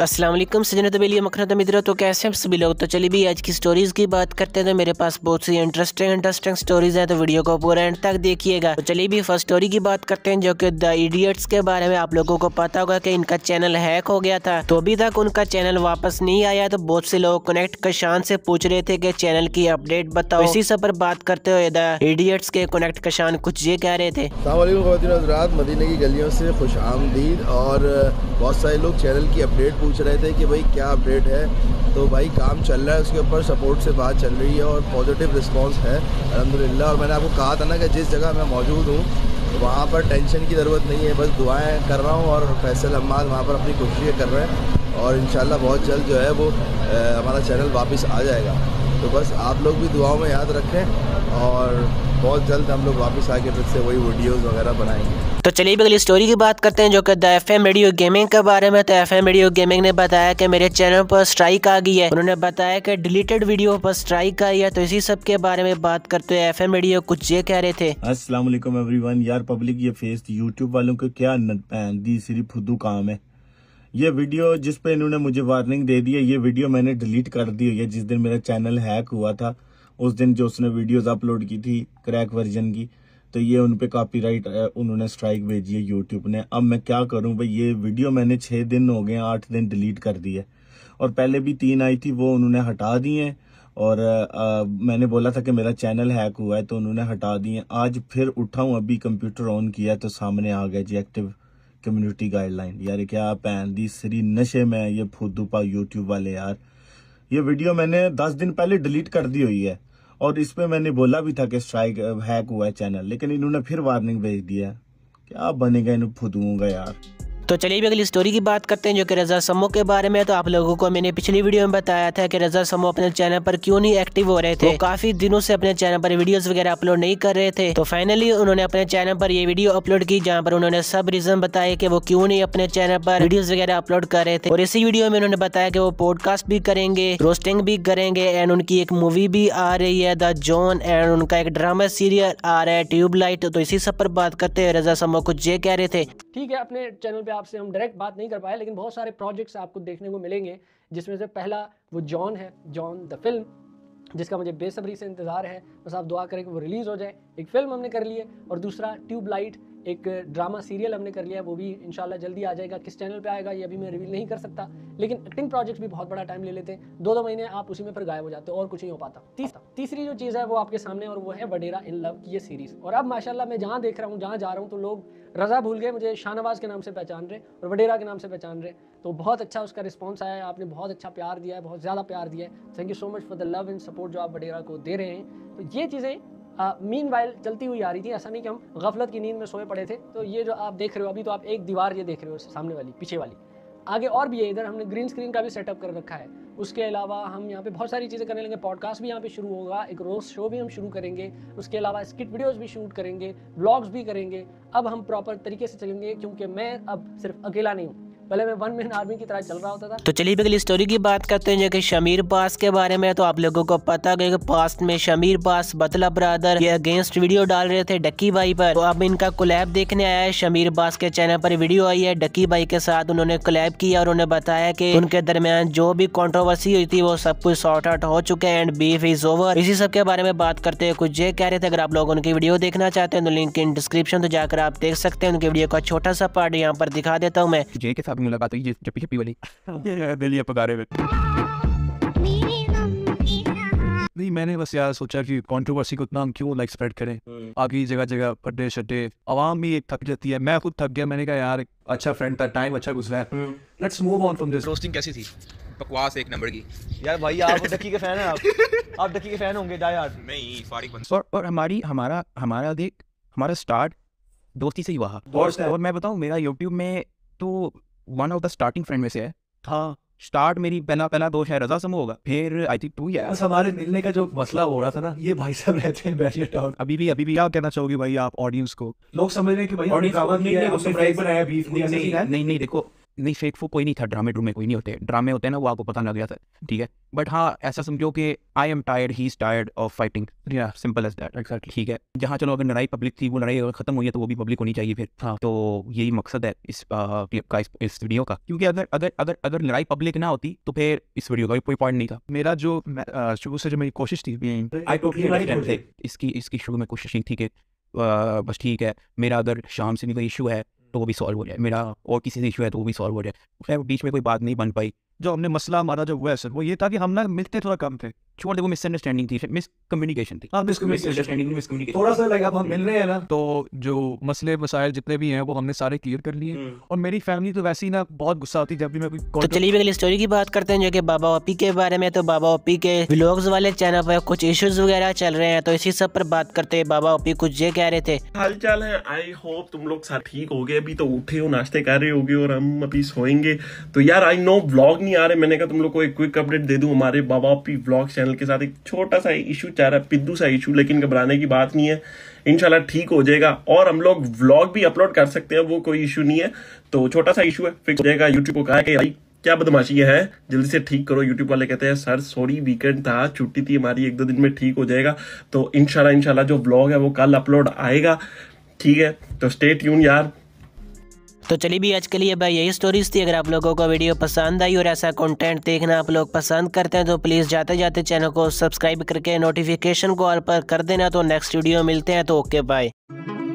असलम सजनत तो अबेली मखरत तो मित्रा तो कैसे आप सभी लोग तो चलिए भी आज की स्टोरीज़ की बात करते हैं तो मेरे पास बहुत सी इंटरेस्टिंग इंटरेस्टिंग स्टोरीज हैं तो वीडियो को पूरा एंड तक देखिएगा तो चलिए भी फर्स्ट स्टोरी की बात करते हैं जो कि द इडियट्स के बारे में आप लोगों को पता होगा कि इनका चैनल हैक हो गया था तो अभी तक उनका चैनल वापस नहीं आया तो बहुत से लोग कनेक्ट कशान से पूछ रहे थे कि चैनल की अपडेट बताओ इसी सब पर बात करते हुए द इडियट्स के कनेक्ट कशान कुछ ये कह रहे थे मदीना की गलियों से खुश और बहुत सारे लोग चैनल की अपडेट पूछ रहे थे कि भाई क्या अपडेट है तो भाई काम चल रहा है उसके ऊपर सपोर्ट से बात चल रही है और पॉजिटिव रिस्पांस है अलहमदिल्ला और मैंने आपको कहा था ना कि जिस जगह मैं मौजूद हूँ वहाँ पर टेंशन की ज़रूरत नहीं है बस दुआएँ कर रहा हूँ और फैसल अम्माद वहाँ पर अपनी खुशियाँ कर रहे हैं और इन बहुत जल्द जो है वो हमारा चैनल वापस आ जाएगा तो बस आप लोग भी दुआओं में याद रखें और बहुत जल्द हम लोग वापस आके फिर से वही वीडियोस वगैरह बनाएंगे तो चलिए भी अगली स्टोरी की बात करते हैं जो कि the F M radio gaming के बारे में तो एफ एम रेडियो गेमिंग ने बताया कि मेरे चैनल पर स्ट्राइक आ गई है उन्होंने बताया कि डिलीटेड वीडियो पर स्ट्राइक आई है तो इसी सब के बारे में बात करते हुए एफ एम रेडियो कुछ ये कह रहे थे असला यार पब्लिक ये फेस यूट्यूब वालों को क्या दी सिर्फ फुदू काम है ये वीडियो जिस पे इन्होंने मुझे वार्निंग दे दी है ये वीडियो मैंने डिलीट कर दी हुई है जिस दिन मेरा चैनल हैक हुआ था उस दिन जो उसने वीडियोस अपलोड की थी क्रैक वर्जन की तो ये उन पर राइट उन्होंने स्ट्राइक भेजी है यूट्यूब ने अब मैं क्या करूं भाई ये वीडियो मैंने छः दिन हो गए आठ दिन डिलीट कर दी है और पहले भी तीन आई थी वो उन्होंने हटा दी हैं और आ, मैंने बोला था कि मेरा चैनल हैक हुआ है तो उन्होंने हटा दिए आज फिर उठाऊँ अभी कंप्यूटर ऑन किया तो सामने आ गया जी एक्टिव कम्युनिटी गाइडलाइन यार क्या पैन दी सरी नशे में ये फूदूपा यूट्यूब वाले यार ये वीडियो मैंने दस दिन पहले डिलीट कर दी हुई है और इस पर मैंने बोला भी था कि स्ट्राइक हैक uh, हुआ है चैनल लेकिन इन्होंने फिर वार्निंग भेज दिया क्या बनेगा इन फुदूंगा यार तो चलिए भी अगली स्टोरी की बात करते हैं जो कि रजा समो के बारे में तो आप लोगों को मैंने पिछली वीडियो में बताया था कि रजा समो अपने चैनल पर क्यों नहीं एक्टिव हो रहे थे काफी दिनों से अपने चैनल पर वीडियोस वगैरह अपलोड नहीं कर रहे थे तो फाइनली उन्होंने अपने चैनल पर ये वीडियो अपलोड की जहाँ पर उन्होंने सब रीजन बताए की वो क्यों नहीं अपने चैनल पर वीडियो वगैरह अपलोड कर रहे थे और इसी वीडियो में उन्होंने बताया की वो पॉडकास्ट भी करेंगे रोस्टिंग भी करेंगे एंड उनकी एक मूवी भी आ रही है द जोन एंड उनका एक ड्रामा सीरियल आ रहा है ट्यूबलाइट तो इसी सब पर बात करते हैं रजा समो कुछ ये कह रहे थे ठीक है अपने चैनल पे आपसे हम डायरेक्ट बात नहीं कर पाए लेकिन बहुत सारे प्रोजेक्ट्स आपको देखने को मिलेंगे जिसमें से पहला वो जॉन है जॉन द फिल्म जिसका मुझे बेसब्री से इंतज़ार है बस आप दुआ करें कि वो रिलीज़ हो जाए एक फ़िल्म हमने कर ली है और दूसरा ट्यूबलाइट एक ड्रामा सीरियल हमने कर लिया वो भी इनशाला जल्दी आ जाएगा किस चैनल पर आएगा ये अभी मैं रिवील नहीं कर सकता लेकिन एक्टिंग प्रोजेक्ट्स भी बहुत बड़ा टाइम ले लेते हैं दो दो महीने आप उसी में फिर गायब हो जाते हो और कुछ नहीं हो पाता तीसरा तीसरी जो चीज़ है वो आपके सामने और वो है वडेरा इन लव की ये सीरीज़ और अब माशाला मैं जहाँ देख रहा हूँ जहाँ जा रहा हूँ तो लोग रज़ा भूल गए मुझे शाहनवाज के नाम से पहचान रहे और वडेरा के नाम से पहचान रहे तो बहुत अच्छा उसका रिस्पॉन्स आया है आपने बहुत अच्छा प्यार दिया है बहुत ज़्यादा प्यार दिया है thank you so much for the love and support जो आप वडेरा को दे रहे हैं तो ये चीज़ें मीन वाइल चलती हुई आ रही थी ऐसा नहीं कि हम गफलत की नींद में सोए पड़े थे तो ये जो आप देख रहे हो अभी तो आप एक दीवार ये देख रहे हो सामने वाली पीछे वाली आगे और भी है इधर हमने ग्रीन स्क्रीन का भी सेटअप कर रखा है उसके अलावा हम यहाँ पे बहुत सारी चीज़ें करने लगे पॉडकास्ट भी यहाँ पे शुरू होगा एक रोज शो भी हम शुरू करेंगे उसके अलावा स्किट वीडियोस भी शूट करेंगे ब्लॉग्स भी करेंगे अब हम प्रॉपर तरीके से चलेंगे क्योंकि मैं अब सिर्फ अकेला नहीं हूँ पहले मैं वन मैन आर्मी की तरह चल रहा होता था तो चलिए अगली स्टोरी की बात करते हैं जो कि शमीर बास के बारे में तो आप लोगों को पता गया कि पास्ट में शमीर बास बतला ब्रादर ये अगेंस्ट वीडियो डाल रहे थे डक्की भाई पर तो अब इनका कोलैब देखने आया है शमीर बास के चैनल पर वीडियो आई है डक्की भाई के साथ उन्होंने कोलैब किया और उन्हें बताया की उनके दरमियान जो भी कॉन्ट्रोवर्सी हुई थी वो सब कुछ सॉर्ट आउट हो चुके हैं एंड बीफ इज ओवर इसी सब के बारे में बात करते हैं कुछ ये कह रहे थे अगर आप लोग उनकी वीडियो देखना चाहते हैं तो लिंक इन डिस्क्रिप्शन तो जाकर आप देख सकते हैं उनकी वीडियो का छोटा सा पार्ट यहाँ पर दिखा देता हूँ मैं के साथ कभी मुलाकात हुई चप्पी चप्पी वाली दिल्ली ये बारे में नहीं मैंने बस यार सोचा कि कंट्रोवर्सी को इतना हम क्यों लाइक स्प्रेड करें हम्म। आगे जगह जगह पड्डे शड्डे आवाम भी एक थक जाती है मैं खुद थक गया मैंने कहा यार अच्छा फ्रेंड था टाइम अच्छा गुजरा let's move on from this roasting कैसी थी बकवास एक नंबर की यार भाई आप डकी तो के फैन हैं आप आप डकी के फैन होंगे डाई हार्ड नहीं फारिक बंद और और हमारी हमारा हमारा देख हमारा स्टार्ट दोस्ती से ही हुआ और, और मैं बताऊं मेरा YouTube में तो one of the starting friend में से है हाँ स्टार्ट मेरी पहला पहला दोष है रजा समूह होगा फिर आई थिंक टू यार हमारे मिलने का जो मसला हो रहा था ना ये भाई साहब रहते हैं बैठे टाउन अभी भी अभी भी क्या कहना चाहोगे भाई आप ऑडियंस को लोग समझ रहे हैं कि भाई ऑडियंस नहीं नहीं नहीं देखो नहीं फू कोई नहीं था ड्रामे ड्रूमे कोई नहीं होते ड्रामे होते हैं ना वो आपको पता लग गया था ठीक है बट हाँ ऐसा समझो कि I am tired he is tired of fighting simple as that exact ठीक है जहाँ चलो अगर लड़ाई पब्लिक थी वो लड़ाई अगर खत्म हुई है तो वो भी पब्लिक होनी चाहिए फिर हाँ तो यही मकसद है इस क्लिप का इस, इस वीडियो का क्योंकि अगर अगर अगर अगर लड़ाई पब्लिक ना होती तो फिर इस वीडियो का भी कोई पॉइंट नहीं था मेरा जो शुरू से जो मेरी कोशिश थी आई टोटली इसकी इसकी शुरू में कोशिश नहीं थी कि बस ठीक है मेरा अगर शाम से भी कोई इशू है तो वो भी सॉल्व हो जाए मेरा और किसी से इशू है तो वो भी सॉल्व हो जाए बीच में कोई बात नहीं बन पाई जो हमने मसला हमारा जो हुआ है सर वो ये था कि हम ना मिलते थोड़ा कम थे छोड़ देखो मिसअंडरस्टैंडिंग थी मिसकम्युनिकेशन थी मिसकम्युनिकेशन थोड़ा सा लाइक अब हम मिल रहे हैं ना तो जो मसले मसाइल जितने भी हैं वो हमने सारे क्लियर कर लिए हम्म। और मेरी फैमिली तो वैसे ही ना बहुत गुस्सा होती जब भी मैं कोई तो चलिए अगली स्टोरी की बात करते हैं जो कि बाबा ओपी के बारे में तो बाबा ओपी के व्लॉग्स वाले चैनल पर कुछ इश्यूज वगैरह चल रहे हैं तो इसी सब पर बात करते हैं बाबा ओपी कुछ ये कह रहे थे हाल चाल है आई होप तुम लोग सब ठीक हो गए अभी तो उठे हो नाश्ते कर रहे होगे और हम अभी सोएंगे तो यार आई नो ब्लॉग नहीं आ रहे मैंने कहा तुम लोग को एक क्विक अपडेट दे दूं हमारे Baba OP blog channel channel के साथ एक छोटा सा इशू चाह रहा है पिद्दू सा इशू लेकिन घबराने की बात नहीं है इनशाला ठीक हो जाएगा और हम लोग व्लॉग भी अपलोड कर सकते हैं वो कोई इशू नहीं है तो छोटा सा इशू है फिक्स हो जाएगा यूट्यूब को कहा कि भाई क्या बदमाशी है जल्दी से ठीक करो यूट्यूब वाले कहते हैं सर सॉरी वीकेंड था छुट्टी थी हमारी एक दो दिन में ठीक हो जाएगा तो इनशाला इनशाला जो ब्लॉग है वो कल अपलोड आएगा ठीक है तो स्टे ट्यून यार तो चलिए भी आज के लिए भाई यही स्टोरीज थी अगर आप लोगों को वीडियो पसंद आई और ऐसा कंटेंट देखना आप लोग पसंद करते हैं तो प्लीज़ जाते जाते चैनल को सब्सक्राइब करके नोटिफिकेशन को ऑल पर कर देना तो नेक्स्ट वीडियो मिलते हैं तो ओके बाय